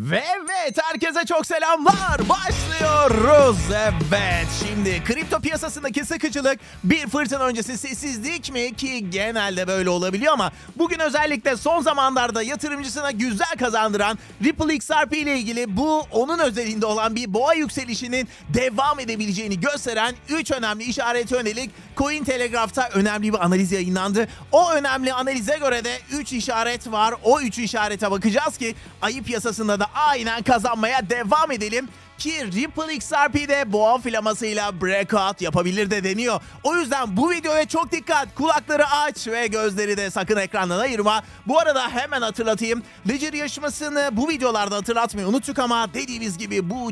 Wer, wer? Evet herkese çok selamlar. Başlıyoruz. Evet şimdi kripto piyasasındaki sıkıcılık bir fırtına öncesi sessizlik mi ki genelde böyle olabiliyor ama bugün özellikle son zamanlarda yatırımcısına güzel kazandıran Ripple XRP ile ilgili bu onun özelliğinde olan bir boğa yükselişinin devam edebileceğini gösteren 3 önemli işaret önelik. Coin Cointelegraph'ta önemli bir analiz yayınlandı. O önemli analize göre de 3 işaret var. O 3 işarete bakacağız ki ayı piyasasında da aynen kazanmaya devam edelim. Ki Ripple XRP'de boğa flamasıyla breakout yapabilir de deniyor. O yüzden bu videoya çok dikkat. Kulakları aç ve gözleri de sakın ekrandan ayırma. Bu arada hemen hatırlatayım. Ledger yarışmasını bu videolarda hatırlatmayı unuttuk ama dediğimiz gibi bu,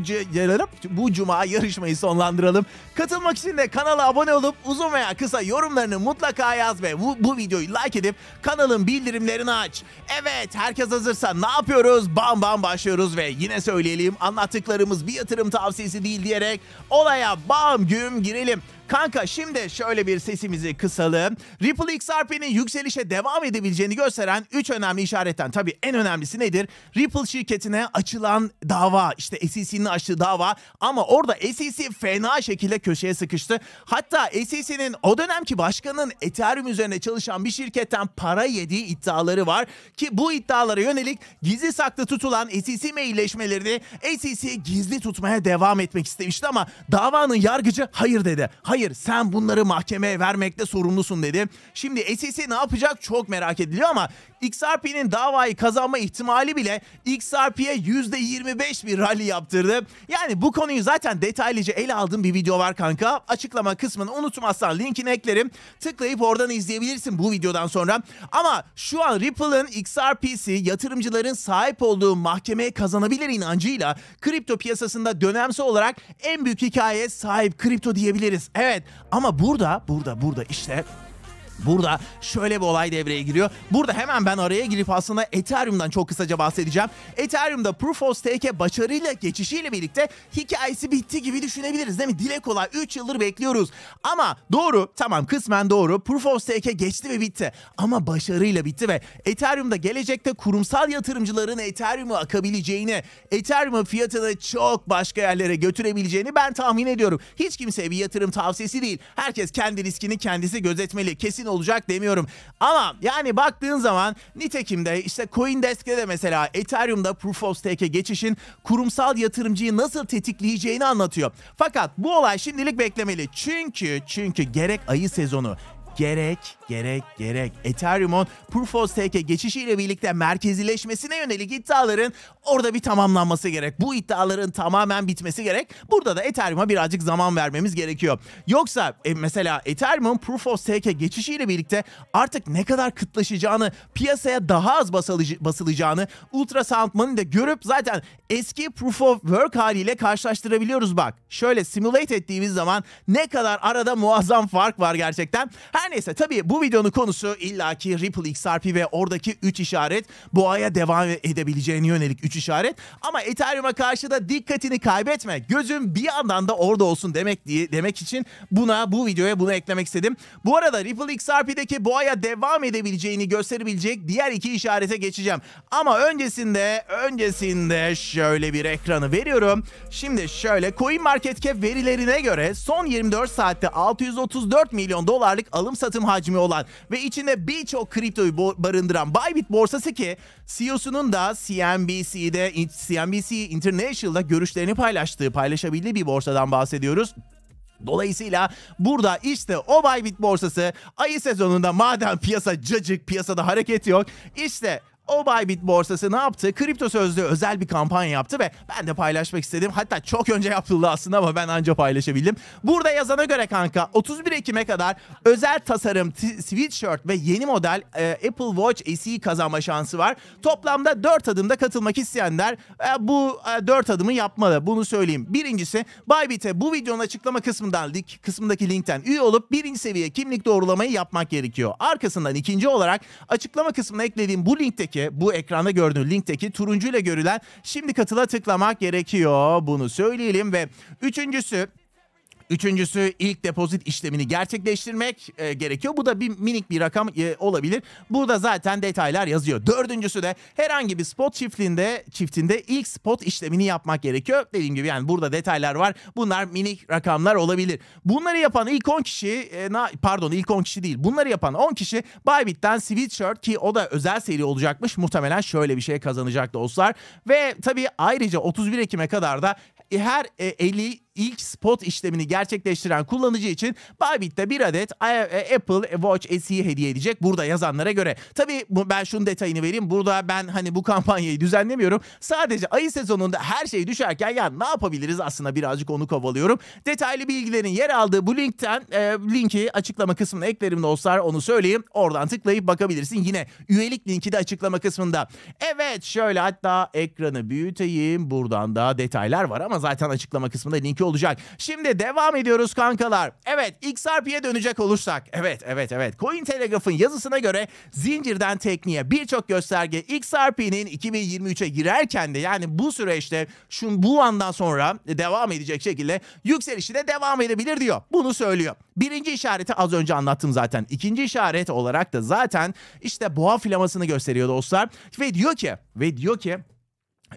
bu cuma yarışmayı sonlandıralım. Katılmak için de kanala abone olup uzun veya kısa yorumlarını mutlaka yaz ve bu, bu videoyu like edip kanalın bildirimlerini aç. Evet herkes hazırsa ne yapıyoruz? Bam bam başlıyoruz ve yine söyleyelim anlattıklarımız bir bir yatırım tavsiyesi değil diyerek olaya bam güm girelim. Kanka şimdi şöyle bir sesimizi kısalım. Ripple XRP'nin yükselişe devam edebileceğini gösteren 3 önemli işaretten tabii en önemlisi nedir? Ripple şirketine açılan dava işte SEC'nin açtığı dava ama orada SEC fena şekilde köşeye sıkıştı. Hatta SEC'nin o dönemki başkanın Ethereum üzerine çalışan bir şirketten para yediği iddiaları var ki bu iddialara yönelik gizli saklı tutulan SEC mailleşmelerini SEC gizli tutmaya devam etmek istemişti ama davanın yargıcı hayır dedi. Hayır hayır sen bunları mahkemeye vermekte sorumlusun dedi. Şimdi SEC ne yapacak çok merak ediliyor ama XRP'nin davayı kazanma ihtimali bile XRP'ye %25 bir rally yaptırdı. Yani bu konuyu zaten detaylıca ele aldığım bir video var kanka. Açıklama kısmını unutmazsan linkini eklerim. Tıklayıp oradan izleyebilirsin bu videodan sonra. Ama şu an Ripple'ın XRP'si yatırımcıların sahip olduğu mahkemeye kazanabilir inancıyla kripto piyasasında dönemsel olarak en büyük hikayeye sahip kripto diyebiliriz. Evet Evet ama burada burada burada işte Burada şöyle bir olay devreye giriyor. Burada hemen ben araya girip aslında Ethereum'dan çok kısaca bahsedeceğim. Ethereum'da Proof of Stake'e başarıyla geçişiyle birlikte hikayesi bitti gibi düşünebiliriz değil mi? Dile kolay 3 yıldır bekliyoruz. Ama doğru tamam kısmen doğru Proof of Stake'e geçti ve bitti. Ama başarıyla bitti ve Ethereum'da gelecekte kurumsal yatırımcıların Ethereum'u akabileceğini, Ethereum'un fiyatını çok başka yerlere götürebileceğini ben tahmin ediyorum. Hiç kimseye bir yatırım tavsiyesi değil. Herkes kendi riskini kendisi gözetmeli. Kesin olacak demiyorum. Ama yani baktığın zaman Nitekim de işte Coindesk'te de mesela Ethereum'da Proof of Stake'e geçişin kurumsal yatırımcıyı nasıl tetikleyeceğini anlatıyor. Fakat bu olay şimdilik beklemeli. Çünkü çünkü gerek ayı sezonu gerek, gerek, gerek Ethereum'un Proof of Stake'e geçişiyle birlikte merkezileşmesine yönelik iddiaların orada bir tamamlanması gerek. Bu iddiaların tamamen bitmesi gerek. Burada da Ethereum'a birazcık zaman vermemiz gerekiyor. Yoksa e, mesela Ethereum'un Proof of Stake'e geçişiyle birlikte artık ne kadar kıtlaşacağını, piyasaya daha az basılacağını Ultrasound Money'de görüp zaten eski Proof of Work haliyle karşılaştırabiliyoruz bak. Şöyle simulate ettiğimiz zaman ne kadar arada muazzam fark var gerçekten. Her her neyse tabii bu videonun konusu illaki Ripple XRP ve oradaki 3 işaret bu aya devam edebileceğine yönelik 3 işaret. Ama Ethereum'a karşı da dikkatini kaybetme. Gözün bir yandan da orada olsun demek diye demek için buna bu videoya bunu eklemek istedim. Bu arada Ripple XRP'deki bu aya devam edebileceğini gösterebilecek diğer iki işarete geçeceğim. Ama öncesinde öncesinde şöyle bir ekranı veriyorum. Şimdi şöyle CoinMarketCap verilerine göre son 24 saatte 634 milyon dolarlık alım alım satım hacmi olan ve içinde birçok kriptoyu barındıran Bybit borsası ki CEO'sunun da CNBC'de CNBC International'da görüşlerini paylaştığı paylaşabildiği bir borsadan bahsediyoruz. Dolayısıyla burada işte o Bybit borsası ayı sezonunda madem piyasa cacık piyasada hareket yok işte o Bybit borsası ne yaptı? Kripto sözlü özel bir kampanya yaptı ve ben de paylaşmak istedim. Hatta çok önce yapıldı aslında ama ben anca paylaşabildim. Burada yazana göre kanka 31 Ekim'e kadar özel tasarım sweatshirt ve yeni model e, Apple Watch SE kazanma şansı var. Toplamda 4 adımda katılmak isteyenler e, bu e, 4 adımı yapmalı. Bunu söyleyeyim. Birincisi Bybit'e bu videonun açıklama kısmından link kısmındaki linkten üye olup birinci seviye kimlik doğrulamayı yapmak gerekiyor. Arkasından ikinci olarak açıklama kısmına eklediğim bu linkte linkteki bu ekranda gördüğün linkteki turuncuyla görülen şimdi katıla tıklamak gerekiyor. Bunu söyleyelim ve üçüncüsü Üçüncüsü ilk depozit işlemini gerçekleştirmek e, gerekiyor. Bu da bir minik bir rakam e, olabilir. Burada zaten detaylar yazıyor. Dördüncüsü de herhangi bir spot çiftliğinde çiftinde ilk spot işlemini yapmak gerekiyor. Dediğim gibi yani burada detaylar var. Bunlar minik rakamlar olabilir. Bunları yapan ilk 10 kişi e, na, pardon ilk 10 kişi değil. Bunları yapan 10 kişi Bybit'ten Sweatshirt ki o da özel seri olacakmış. Muhtemelen şöyle bir şey kazanacak dostlar. Ve tabii ayrıca 31 Ekim'e kadar da her e, 50 ilk spot işlemini gerçekleştiren kullanıcı için Bybit'te bir adet e, e, Apple Watch SE'yi hediye edecek burada yazanlara göre. Tabii ben şunun detayını vereyim. Burada ben hani bu kampanyayı düzenlemiyorum. Sadece ayı sezonunda her şey düşerken ya ne yapabiliriz aslında birazcık onu kovalıyorum. Detaylı bilgilerin yer aldığı bu linkten e, linki açıklama kısmına eklerim dostlar onu söyleyeyim. Oradan tıklayıp bakabilirsin. Yine üyelik linki de açıklama kısmında. Evet şöyle hatta ekranı büyüteyim. Buradan da detaylar var ama zaten açıklama kısmında linki 12 olacak. Şimdi devam ediyoruz kankalar. Evet XRP'ye dönecek olursak. Evet evet evet. Cointelegraph'ın yazısına göre zincirden tekniğe birçok gösterge XRP'nin 2023'e girerken de yani bu süreçte şu bu andan sonra devam edecek şekilde yükselişi de devam edebilir diyor. Bunu söylüyor. Birinci işareti az önce anlattım zaten. İkinci işaret olarak da zaten işte boğa flamasını gösteriyor dostlar. Ve diyor ki ve diyor ki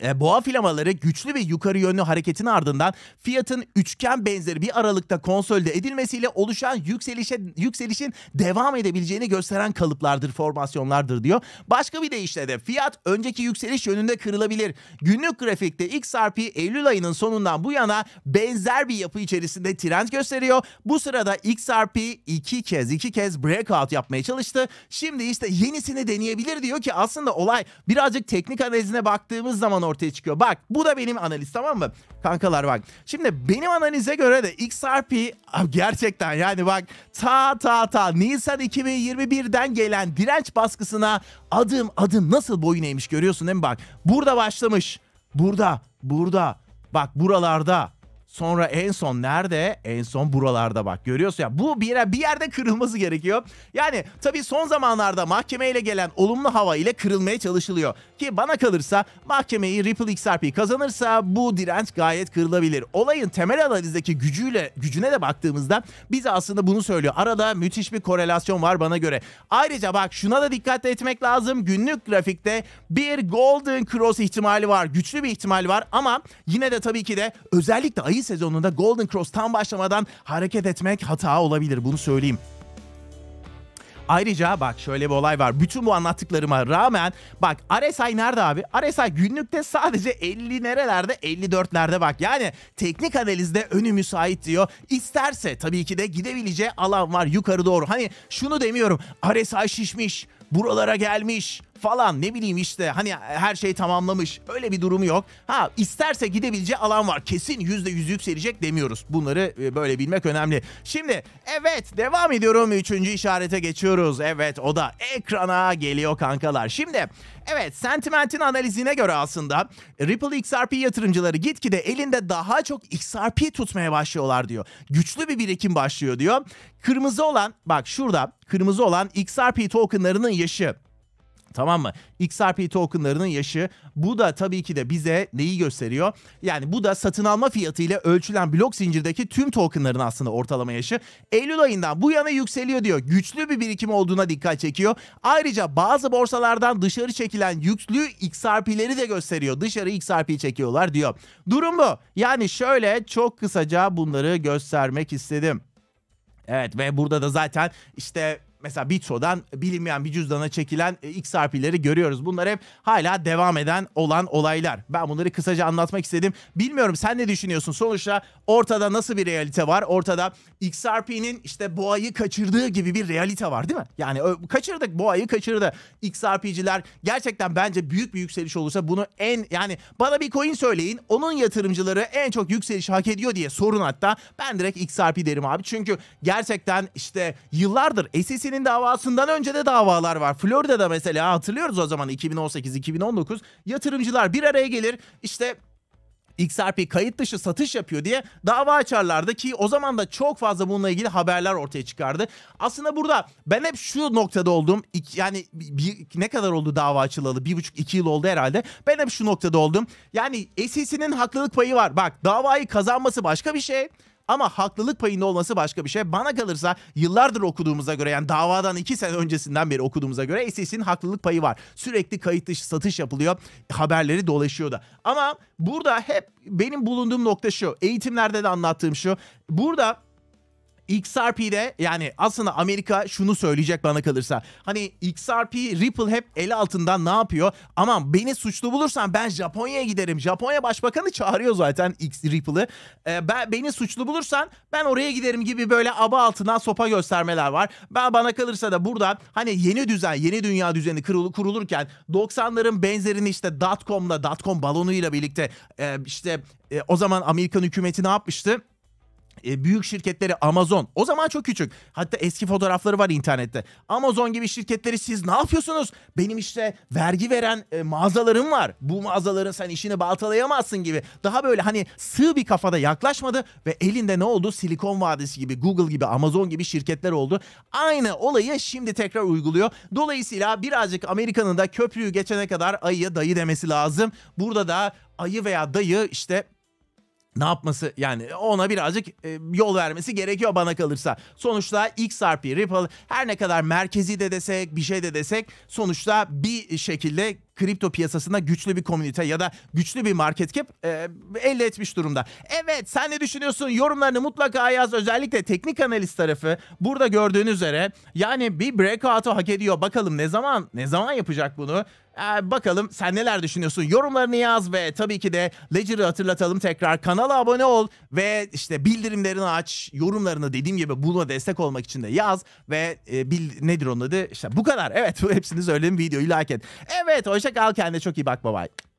e, boğa filamaları güçlü ve yukarı yönlü hareketin ardından fiyatın üçgen benzeri bir aralıkta konsolide edilmesiyle oluşan yükselişe yükselişin devam edebileceğini gösteren kalıplardır, formasyonlardır diyor. Başka bir deyişle de fiyat önceki yükseliş yönünde kırılabilir. Günlük grafikte XRP Eylül ayının sonundan bu yana benzer bir yapı içerisinde trend gösteriyor. Bu sırada XRP iki kez iki kez breakout yapmaya çalıştı. Şimdi işte yenisini deneyebilir diyor ki aslında olay birazcık teknik analizine baktığımız zaman ortaya çıkıyor. Bak bu da benim analiz tamam mı? Kankalar bak. Şimdi benim analize göre de XRP gerçekten yani bak ta ta ta Nisan 2021'den gelen direnç baskısına adım adım nasıl boyun eğmiş görüyorsun değil mi bak. Burada başlamış. Burada, burada, bak buralarda Sonra en son nerede? En son buralarda bak. Görüyorsun ya bu bir yere bir yerde kırılması gerekiyor. Yani tabii son zamanlarda mahkemeyle gelen olumlu hava ile kırılmaya çalışılıyor. Ki bana kalırsa mahkemeyi Ripple XRP kazanırsa bu direnç gayet kırılabilir. Olayın temel analizdeki gücüyle gücüne de baktığımızda bize aslında bunu söylüyor. Arada müthiş bir korelasyon var bana göre. Ayrıca bak şuna da dikkat etmek lazım. Günlük grafikte bir Golden Cross ihtimali var. Güçlü bir ihtimal var ama yine de tabii ki de özellikle ayı sezonunda Golden Cross tam başlamadan hareket etmek hata olabilir bunu söyleyeyim. Ayrıca bak şöyle bir olay var. Bütün bu anlattıklarıma rağmen bak RSI nerede abi? RSI günlükte sadece 50 nerelerde 54'lerde bak. Yani teknik analizde önü müsait diyor. İsterse tabii ki de gidebileceği alan var yukarı doğru. Hani şunu demiyorum. RSI şişmiş buralara gelmiş falan ne bileyim işte hani e, her şey tamamlamış öyle bir durumu yok. Ha isterse gidebileceği alan var kesin yüzde yüz yükselecek demiyoruz. Bunları e, böyle bilmek önemli. Şimdi evet devam ediyorum üçüncü işarete geçiyoruz. Evet o da ekrana geliyor kankalar. Şimdi evet sentimentin analizine göre aslında Ripple XRP yatırımcıları gitgide elinde daha çok XRP tutmaya başlıyorlar diyor. Güçlü bir birikim başlıyor diyor. Kırmızı olan bak şurada kırmızı olan XRP tokenlarının yaşı Tamam mı? XRP tokenlarının yaşı bu da tabii ki de bize neyi gösteriyor? Yani bu da satın alma fiyatı ile ölçülen blok zincirdeki tüm tokenların aslında ortalama yaşı Eylül ayından bu yana yükseliyor diyor. Güçlü bir birikim olduğuna dikkat çekiyor. Ayrıca bazı borsalardan dışarı çekilen yüklü XRP'leri de gösteriyor. Dışarı XRP çekiyorlar diyor. Durum bu. Yani şöyle çok kısaca bunları göstermek istedim. Evet ve burada da zaten işte mesela Bitso'dan bilinmeyen bir cüzdana çekilen e, XRP'leri görüyoruz. Bunlar hep hala devam eden olan olaylar. Ben bunları kısaca anlatmak istedim. Bilmiyorum sen ne düşünüyorsun? Sonuçta ortada nasıl bir realite var? Ortada XRP'nin işte boğayı kaçırdığı gibi bir realite var değil mi? Yani kaçırdık boğayı kaçırdı. XRP'ciler gerçekten bence büyük bir yükseliş olursa bunu en yani bana bir coin söyleyin. Onun yatırımcıları en çok yükseliş hak ediyor diye sorun hatta. Ben direkt XRP derim abi. Çünkü gerçekten işte yıllardır SEC'nin Kennedy'nin davasından önce de davalar var. Florida'da mesela hatırlıyoruz o zaman 2018-2019 yatırımcılar bir araya gelir işte XRP kayıt dışı satış yapıyor diye dava açarlardı ki o zaman da çok fazla bununla ilgili haberler ortaya çıkardı. Aslında burada ben hep şu noktada oldum. Yani bir, ne kadar oldu dava açılalı? Bir buçuk iki yıl oldu herhalde. Ben hep şu noktada oldum. Yani SEC'nin haklılık payı var. Bak davayı kazanması başka bir şey. Ama haklılık payında olması başka bir şey. Bana kalırsa yıllardır okuduğumuza göre yani davadan 2 sene öncesinden beri okuduğumuza göre SS'in e haklılık payı var. Sürekli kayıt dışı satış yapılıyor. Haberleri dolaşıyordu Ama burada hep benim bulunduğum nokta şu. Eğitimlerde de anlattığım şu. Burada XRP'de yani aslında Amerika şunu söyleyecek bana kalırsa. Hani XRP, Ripple hep el altından ne yapıyor? Aman beni suçlu bulursan ben Japonya'ya giderim. Japonya Başbakanı çağırıyor zaten X Ripple'ı. Ee, ben, beni suçlu bulursan ben oraya giderim gibi böyle aba altından sopa göstermeler var. Ben bana kalırsa da burada hani yeni düzen, yeni dünya düzeni kurulu, kurulurken 90'ların benzerini işte dotcom'la, dotcom balonuyla birlikte e, işte e, o zaman Amerikan hükümeti ne yapmıştı? E, büyük şirketleri Amazon o zaman çok küçük. Hatta eski fotoğrafları var internette. Amazon gibi şirketleri siz ne yapıyorsunuz? Benim işte vergi veren e, mağazalarım var. Bu mağazaların sen işini baltalayamazsın gibi. Daha böyle hani sığ bir kafada yaklaşmadı ve elinde ne oldu? Silikon Vadisi gibi, Google gibi, Amazon gibi şirketler oldu. Aynı olayı şimdi tekrar uyguluyor. Dolayısıyla birazcık Amerika'nın da köprüyü geçene kadar ayıya dayı demesi lazım. Burada da ayı veya dayı işte ne yapması yani ona birazcık e, yol vermesi gerekiyor bana kalırsa. Sonuçta XRP, Ripple her ne kadar merkezi de desek bir şey de desek sonuçta bir şekilde kripto piyasasında güçlü bir komünite ya da güçlü bir market cap e, elde etmiş durumda. Evet sen ne düşünüyorsun? Yorumlarını mutlaka yaz. Özellikle teknik analiz tarafı burada gördüğünüz üzere yani bir breakout'u hak ediyor. Bakalım ne zaman ne zaman yapacak bunu? Ee, bakalım sen neler düşünüyorsun? Yorumlarını yaz ve tabii ki de Ledger'ı hatırlatalım tekrar. Kanala abone ol ve işte bildirimlerini aç. Yorumlarını dediğim gibi buna destek olmak için de yaz ve e, bil, nedir onun adı? İşte bu kadar. Evet hepsiniz öyle bir videoyu like et. Evet hoş check out Candy Chucky back. Bye bye.